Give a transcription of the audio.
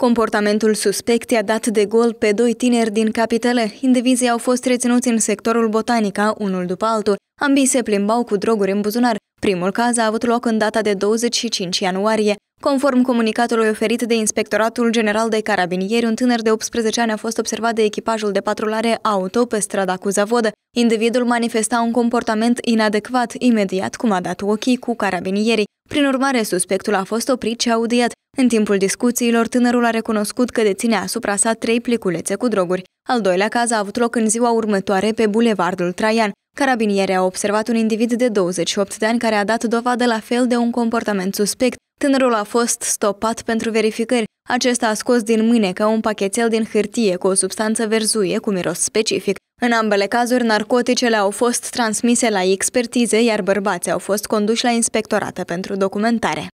Comportamentul suspect i-a dat de gol pe doi tineri din capitală. Indivizii au fost reținuți în sectorul Botanica, unul după altul. Ambii se plimbau cu droguri în buzunar. Primul caz a avut loc în data de 25 ianuarie. Conform comunicatului oferit de Inspectoratul General de Carabinieri, un tânăr de 18 ani a fost observat de echipajul de patrulare auto pe strada cu zavodă. Individul manifesta un comportament inadecvat imediat cum a dat ochii cu carabinierii. Prin urmare, suspectul a fost oprit și audiat. În timpul discuțiilor, tânărul a recunoscut că deține asupra sa trei pliculețe cu droguri. Al doilea caz a avut loc în ziua următoare pe Bulevardul Traian. Carabinierii au observat un individ de 28 de ani care a dat dovadă la fel de un comportament suspect. Tânărul a fost stopat pentru verificări. Acesta a scos din ca un pachetel din hârtie cu o substanță verzuie cu miros specific. În ambele cazuri, narcoticele au fost transmise la expertize, iar bărbații au fost conduși la inspectorată pentru documentare.